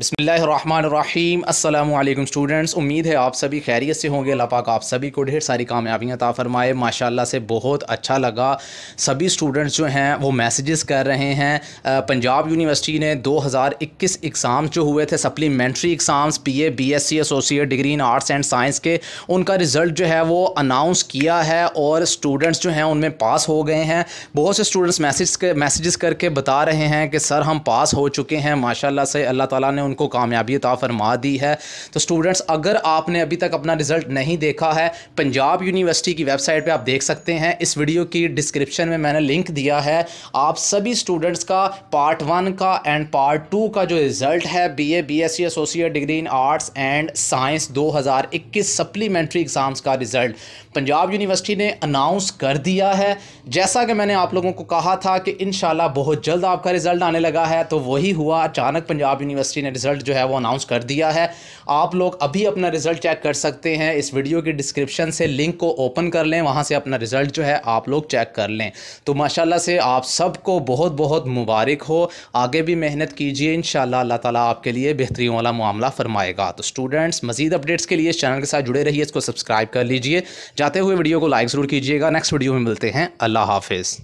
बसमीम अल्लाम स्टूडेंट्स उम्मीद है आप सभी खैरियत से होंगे अल्लाह पाक आप सभी को ढेर सारी कामयाबियाँ ताफ़रमाए माशा माशाल्लाह से बहुत अच्छा लगा सभी स्टूडेंट्स जो हैं वो मैसेजेस कर रहे हैं पंजाब यूनिवर्सिटी ने 2021 एग्ज़ाम जो हुए थे supplementary exams PA BSc associate degree in arts and science के उनका रिज़ल्ट जो है वो अनाउंस किया है और स्टूडेंट्स जो हैं उनमें पास हो गए हैं बहुत से स्टूडेंट्स मैसेज मैसेज करके बता रहे हैं कि सर हम पास हो चुके हैं माशाला से अल्लाह ताली ने उनको कामयाबी अता फरमा दी है तो स्टूडेंट्स अगर आपने अभी तक अपना रिज़ल्ट नहीं देखा है पंजाब यूनिवर्सिटी की वेबसाइट पर आप देख सकते हैं इस वीडियो की डिस्क्रिप्शन में मैंने लिंक दिया है आप सभी स्टूडेंट्स का पार्ट वन का एंड पार्ट टू का जो रिज़ल्ट है B A B S C associate degree in arts and science 2021 supplementary exams का रिज़ल्ट पंजाब यूनिवर्सिटी ने अनाउंस कर दिया है जैसा कि मैंने आप लोगों को कहा था कि इन बहुत जल्द आपका रिज़ल्ट आने लगा है तो वही हुआ अचानक पंजाब यूनिवर्सिटी ने रिज़ल्ट जो है वो अनाउंस कर दिया है आप लोग अभी अपना रिज़ल्ट चेक कर सकते हैं इस वीडियो की डिस्क्रिप्शन से लिंक को ओपन कर लें वहाँ से अपना रिज़ल्ट जो है आप लोग चेक कर लें तो माशाला से आप सबको बहुत बहुत मुबारक हो आगे भी मेहनत कीजिए इन अल्लाह ताला आपके लिए बेहतरीन वाला मामला फरमाएगा तो स्टूडेंट्स मजीद अपडेट्स के लिए इस चैनल के साथ जुड़े रहिए इसको सब्सक्राइब कर लीजिए जाते हुए वीडियो को लाइक ज़रूर कीजिएगा नेक्स्ट वीडियो में मिलते हैं अल्लाह हाफिज़